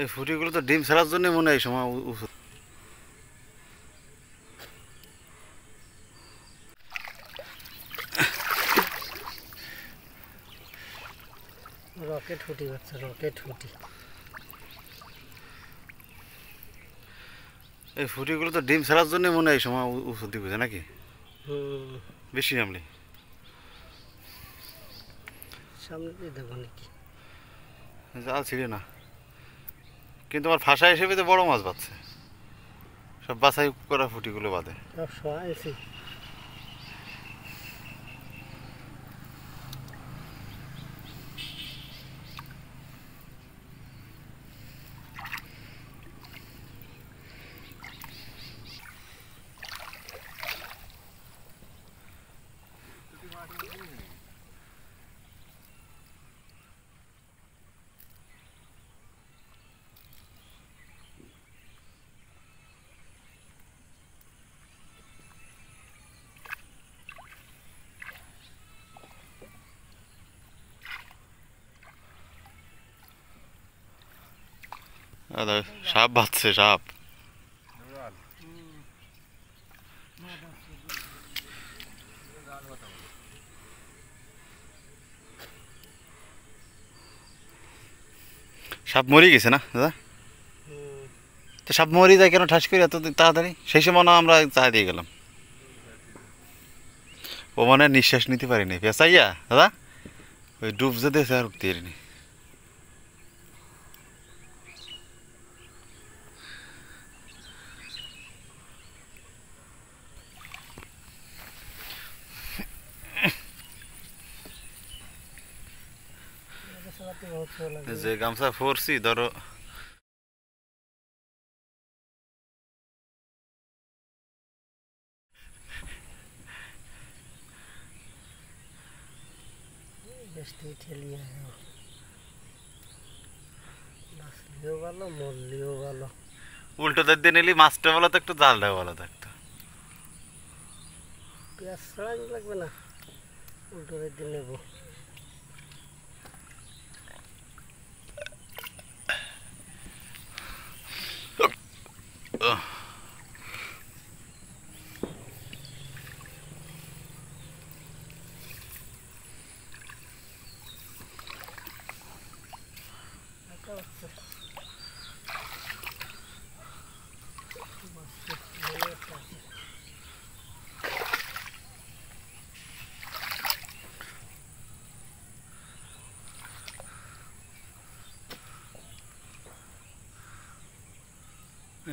এই ফুটিগুলো তো ডিম ছাড়ার জন্য মনে হয় সময় রকেট ফুটি হচ্ছে রকেট ফুটি এই ফুটিগুলো তো ডিম ছাড়ার জন্য মনে হয় সময় ওষুধ দিবে নাকি বেশি আমলি সামনে দেবো নাকি জাল ছিড়ে না কিন্তু আমার ফাঁসা হিসেবে তো বড় মাছ বাঁচছে সব বাছাই করা ফুটিগুলো বাদে সব সবাই সাপ বাঁচছে সাপ সাপ মরি গেছে না দাদা তো সাপ মরি যায় কেন ঠাস করি এত তাড়াতাড়ি সেই সময় না আমরা চা দিয়ে গেলাম ও মানে নিঃশ্বাস নিতে পারিনি পেঁচাইয়া দাদা ওই ডুব যেতে আর উঠতে পারিনি যে গামছা পরছি ধরো উল্টো দিয়ে নিলি মাছটা ভালো থাকতো জালটা ভালো থাকতো পেঁয়াজ উল্টো দিয়ে নেবো